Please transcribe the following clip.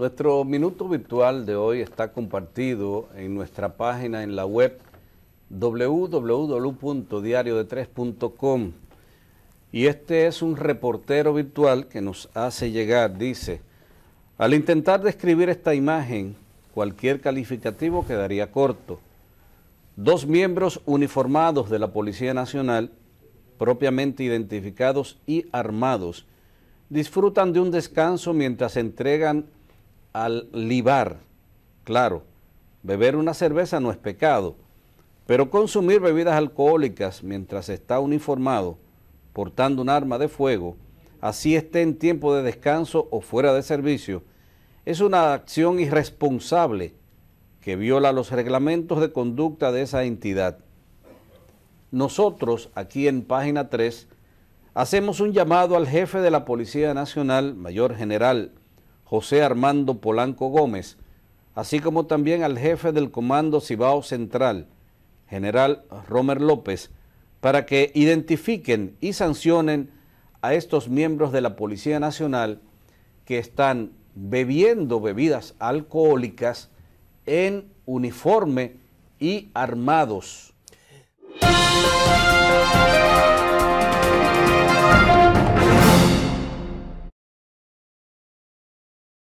Nuestro minuto virtual de hoy está compartido en nuestra página en la web www.diariode3.com y este es un reportero virtual que nos hace llegar, dice, al intentar describir esta imagen, cualquier calificativo quedaría corto. Dos miembros uniformados de la Policía Nacional, propiamente identificados y armados, disfrutan de un descanso mientras entregan al libar. Claro, beber una cerveza no es pecado, pero consumir bebidas alcohólicas mientras está uniformado, portando un arma de fuego, así esté en tiempo de descanso o fuera de servicio, es una acción irresponsable que viola los reglamentos de conducta de esa entidad. Nosotros, aquí en página 3, hacemos un llamado al jefe de la Policía Nacional, Mayor General José Armando Polanco Gómez, así como también al jefe del Comando Cibao Central, general Romer López, para que identifiquen y sancionen a estos miembros de la Policía Nacional que están bebiendo bebidas alcohólicas en uniforme y armados.